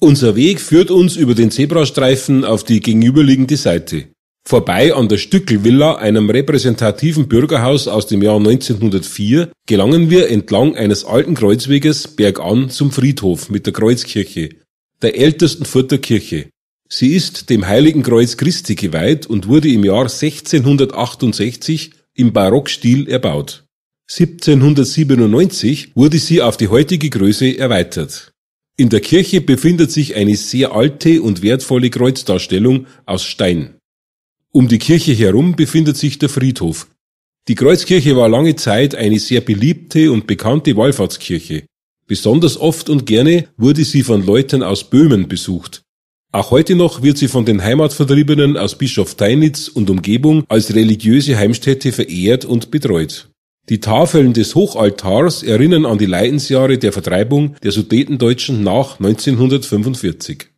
Unser Weg führt uns über den Zebrastreifen auf die gegenüberliegende Seite, vorbei an der Stückelvilla, einem repräsentativen Bürgerhaus aus dem Jahr 1904, gelangen wir entlang eines alten Kreuzweges bergan zum Friedhof mit der Kreuzkirche, der ältesten Furter Kirche. Sie ist dem Heiligen Kreuz Christi geweiht und wurde im Jahr 1668 im Barockstil erbaut. 1797 wurde sie auf die heutige Größe erweitert. In der Kirche befindet sich eine sehr alte und wertvolle Kreuzdarstellung aus Stein. Um die Kirche herum befindet sich der Friedhof. Die Kreuzkirche war lange Zeit eine sehr beliebte und bekannte Wallfahrtskirche. Besonders oft und gerne wurde sie von Leuten aus Böhmen besucht. Auch heute noch wird sie von den Heimatvertriebenen aus Bischof Teinitz und Umgebung als religiöse Heimstätte verehrt und betreut. Die Tafeln des Hochaltars erinnern an die Leidensjahre der Vertreibung der Sudetendeutschen nach 1945